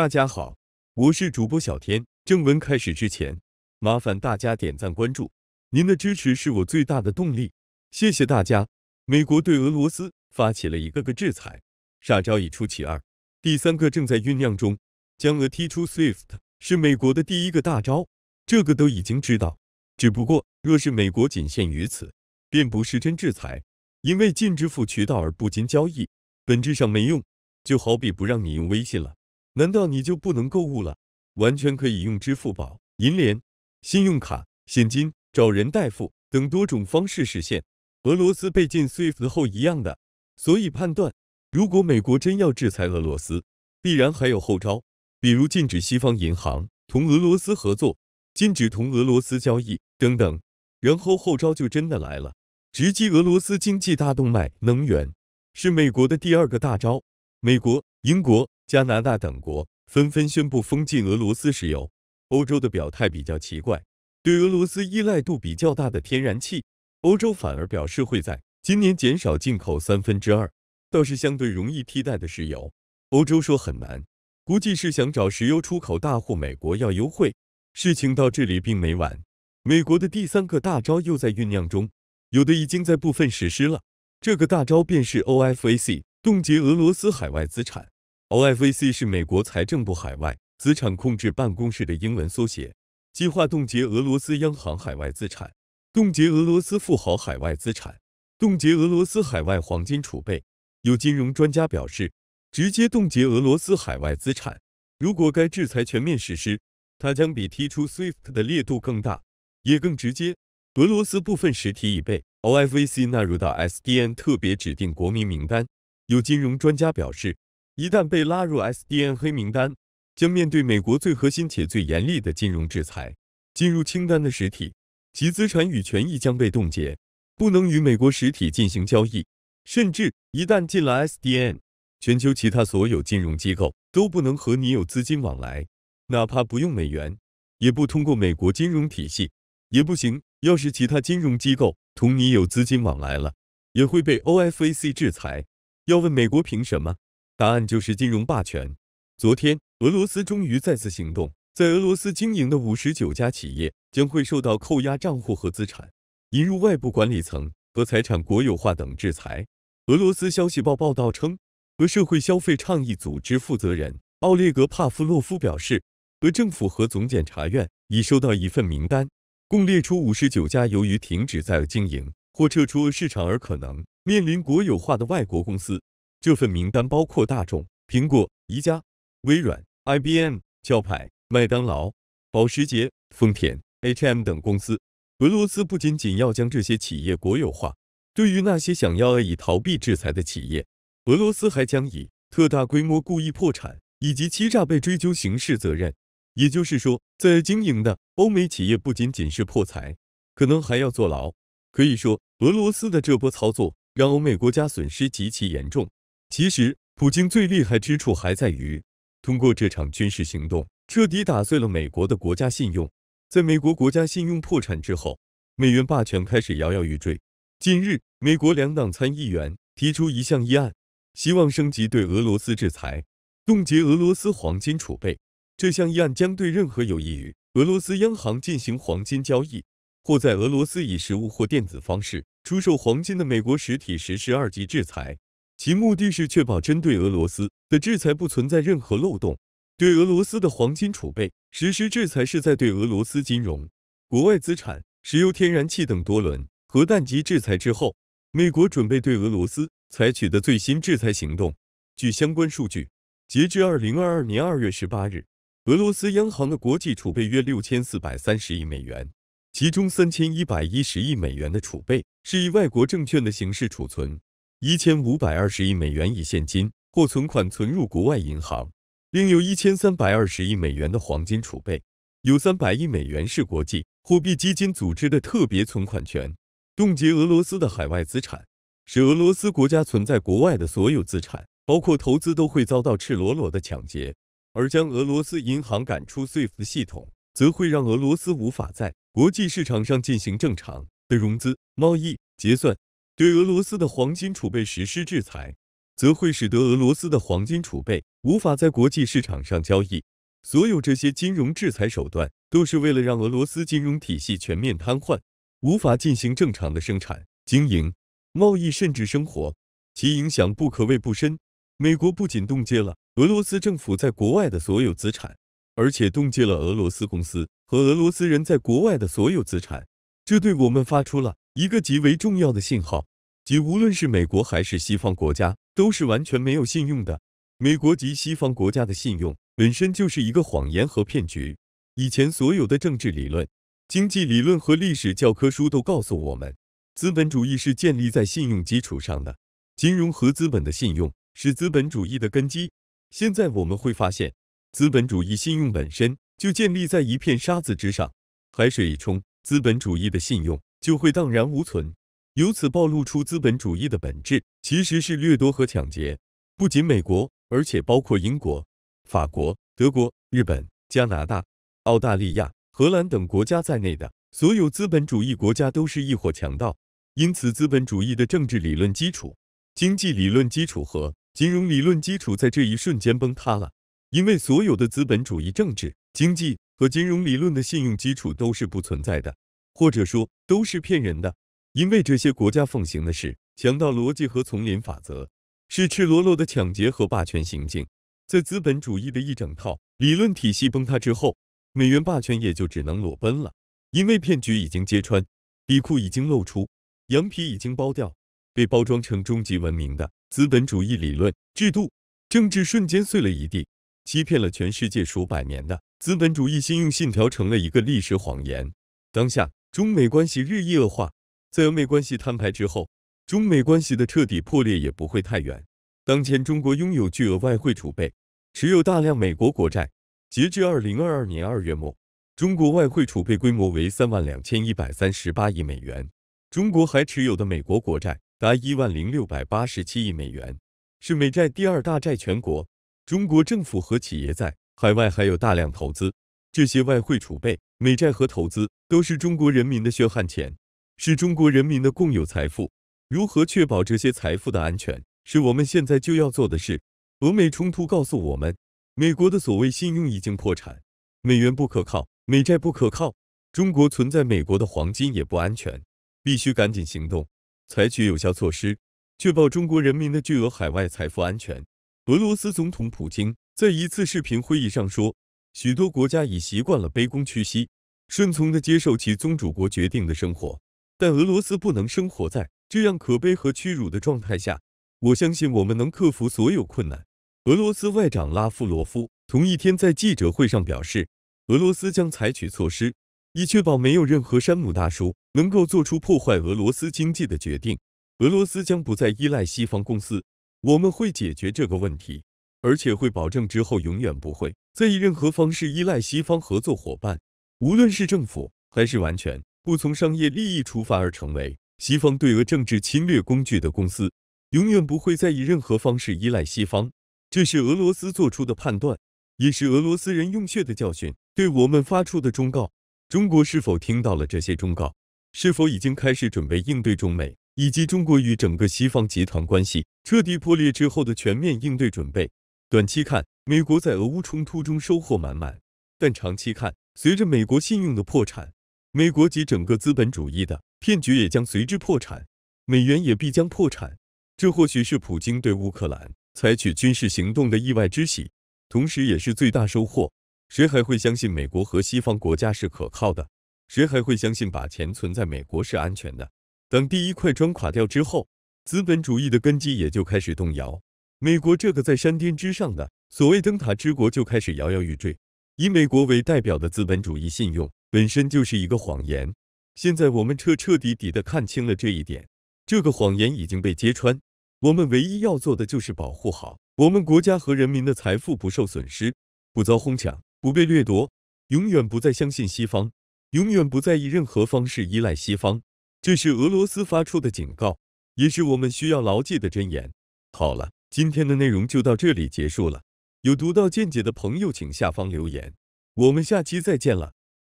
大家好，我是主播小天。正文开始之前，麻烦大家点赞关注，您的支持是我最大的动力。谢谢大家。美国对俄罗斯发起了一个个制裁，杀招已出其二，第三个正在酝酿中。将俄踢出 SWIFT 是美国的第一个大招，这个都已经知道。只不过，若是美国仅限于此，便不是真制裁，因为禁支付渠道而不禁交易，本质上没用，就好比不让你用微信了。难道你就不能购物了？完全可以用支付宝、银联、信用卡、现金、找人代付等多种方式实现。俄罗斯被禁 SWIFT 后一样的，所以判断，如果美国真要制裁俄罗斯，必然还有后招，比如禁止西方银行同俄罗斯合作，禁止同俄罗斯交易等等，然后后招就真的来了，直击俄罗斯经济大动脉——能源，是美国的第二个大招。美国、英国。加拿大等国纷纷宣布封禁俄罗斯石油，欧洲的表态比较奇怪。对俄罗斯依赖度比较大的天然气，欧洲反而表示会在今年减少进口三分之二，倒是相对容易替代的石油，欧洲说很难，估计是想找石油出口大户美国要优惠。事情到这里并没完，美国的第三个大招又在酝酿中，有的已经在部分实施了。这个大招便是 OFAC 冻结俄罗斯海外资产。OFVC 是美国财政部海外资产控制办公室的英文缩写，计划冻结俄罗斯央行海外资产，冻结俄罗斯富豪海外资产，冻结俄罗斯海外黄金储备。有金融专家表示，直接冻结俄罗斯海外资产，如果该制裁全面实施，它将比踢出 SWIFT 的力度更大，也更直接。俄罗斯部分实体已被 OFVC 纳入到 SDN 特别指定国民名单。有金融专家表示。一旦被拉入 SDN 黑名单，将面对美国最核心且最严厉的金融制裁。进入清单的实体，其资产与权益将被冻结，不能与美国实体进行交易。甚至一旦进了 SDN，全球其他所有金融机构都不能和你有资金往来，哪怕不用美元，也不通过美国金融体系，也不行。要是其他金融机构同你有资金往来了，也会被 OFAC 制裁。要问美国凭什么？答案就是金融霸权。昨天，俄罗斯终于再次行动，在俄罗斯经营的五十九家企业将会受到扣押账户和资产、引入外部管理层和财产国有化等制裁。俄罗斯消息报报道称，俄社会消费倡议组织负责人奥列格·帕夫洛夫表示，俄政府和总检察院已收到一份名单，共列出五十九家由于停止在俄经营或撤出俄市场而可能面临国有化的外国公司。这份名单包括大众、苹果、宜家、微软、IBM、壳牌、麦当劳、保时捷、丰田、HM 等公司。俄罗斯不仅仅要将这些企业国有化，对于那些想要以逃避制裁的企业，俄罗斯还将以特大规模故意破产以及欺诈被追究刑事责任。也就是说，在经营的欧美企业不仅仅是破财，可能还要坐牢。可以说，俄罗斯的这波操作让欧美国家损失极其严重。其实，普京最厉害之处还在于，通过这场军事行动彻底打碎了美国的国家信用。在美国国家信用破产之后，美元霸权开始摇摇欲坠。近日，美国两党参议员提出一项议案，希望升级对俄罗斯制裁，冻结俄罗斯黄金储备。这项议案将对任何有益于俄罗斯央行进行黄金交易，或在俄罗斯以实物或电子方式出售黄金的美国实体实施二级制裁。其目的是确保针对俄罗斯的制裁不存在任何漏洞。对俄罗斯的黄金储备实施制裁，是在对俄罗斯金融、国外资产、石油、天然气等多轮核弹级制裁之后，美国准备对俄罗斯采取的最新制裁行动。据相关数据，截至二零二二年二月十八日，俄罗斯央行的国际储备约六千四百三十亿美元，其中三千一百一十亿美元的储备是以外国证券的形式储存。一千五百二十亿美元以现金或存款存入国外银行，另有一千三百二十亿美元的黄金储备，有三百亿美元是国际货币基金组织的特别存款权。冻结俄罗斯的海外资产，使俄罗斯国家存在国外的所有资产，包括投资，都会遭到赤裸裸的抢劫。而将俄罗斯银行赶出 SWIFT 系统，则会让俄罗斯无法在国际市场上进行正常的融资、贸易结算。对俄罗斯的黄金储备实施制裁，则会使得俄罗斯的黄金储备无法在国际市场上交易。所有这些金融制裁手段，都是为了让俄罗斯金融体系全面瘫痪，无法进行正常的生产经营、贸易甚至生活。其影响不可谓不深。美国不仅冻结了俄罗斯政府在国外的所有资产，而且冻结了俄罗斯公司和俄罗斯人在国外的所有资产。这对我们发出了。一个极为重要的信号，即无论是美国还是西方国家，都是完全没有信用的。美国及西方国家的信用本身就是一个谎言和骗局。以前所有的政治理论、经济理论和历史教科书都告诉我们，资本主义是建立在信用基础上的，金融和资本的信用是资本主义的根基。现在我们会发现，资本主义信用本身就建立在一片沙子之上，海水一冲，资本主义的信用。就会荡然无存，由此暴露出资本主义的本质其实是掠夺和抢劫。不仅美国，而且包括英国、法国、德国、日本、加拿大、澳大利亚、荷兰等国家在内的所有资本主义国家都是一伙强盗。因此，资本主义的政治理论基础、经济理论基础和金融理论基础在这一瞬间崩塌了，因为所有的资本主义政治、经济和金融理论的信用基础都是不存在的。或者说都是骗人的，因为这些国家奉行的是强盗逻辑和丛林法则，是赤裸裸的抢劫和霸权行径。在资本主义的一整套理论体系崩塌之后，美元霸权也就只能裸奔了，因为骗局已经揭穿，底裤已经露出，羊皮已经剥掉，被包装成终极文明的资本主义理论、制度、政治瞬间碎了一地，欺骗了全世界数百年的资本主义信用信条成了一个历史谎言。当下。中美关系日益恶化，在俄美关系摊牌之后，中美关系的彻底破裂也不会太远。当前，中国拥有巨额外汇储备，持有大量美国国债。截至二零二二年二月末，中国外汇储备规模为三万两千一百三十八亿美元，中国还持有的美国国债达一万零六百八十七亿美元，是美债第二大债。全国中国政府和企业在海外还有大量投资。这些外汇储备、美债和投资都是中国人民的血汗钱，是中国人民的共有财富。如何确保这些财富的安全，是我们现在就要做的事。俄美冲突告诉我们，美国的所谓信用已经破产，美元不可靠，美债不可靠，中国存在美国的黄金也不安全，必须赶紧行动，采取有效措施，确保中国人民的巨额海外财富安全。俄罗斯总统普京在一次视频会议上说。许多国家已习惯了卑躬屈膝、顺从地接受其宗主国决定的生活，但俄罗斯不能生活在这样可悲和屈辱的状态下。我相信我们能克服所有困难。俄罗斯外长拉夫罗夫同一天在记者会上表示，俄罗斯将采取措施，以确保没有任何“山姆大叔”能够做出破坏俄罗斯经济的决定。俄罗斯将不再依赖西方公司，我们会解决这个问题。而且会保证之后永远不会再以任何方式依赖西方合作伙伴，无论是政府还是完全不从商业利益出发而成为西方对俄政治侵略工具的公司，永远不会再以任何方式依赖西方。这是俄罗斯做出的判断，也是俄罗斯人用血的教训对我们发出的忠告。中国是否听到了这些忠告？是否已经开始准备应对中美以及中国与整个西方集团关系彻底破裂之后的全面应对准备？短期看，美国在俄乌冲突中收获满满，但长期看，随着美国信用的破产，美国及整个资本主义的骗局也将随之破产，美元也必将破产。这或许是普京对乌克兰采取军事行动的意外之喜，同时也是最大收获。谁还会相信美国和西方国家是可靠的？谁还会相信把钱存在美国是安全的？等第一块砖垮掉之后，资本主义的根基也就开始动摇。美国这个在山巅之上的所谓灯塔之国就开始摇摇欲坠。以美国为代表的资本主义信用本身就是一个谎言。现在我们彻彻底底的看清了这一点，这个谎言已经被揭穿。我们唯一要做的就是保护好我们国家和人民的财富不受损失，不遭哄抢，不被掠夺，永远不再相信西方，永远不在以任何方式依赖西方。这是俄罗斯发出的警告，也是我们需要牢记的箴言。好了。今天的内容就到这里结束了。有独到见解的朋友，请下方留言。我们下期再见了。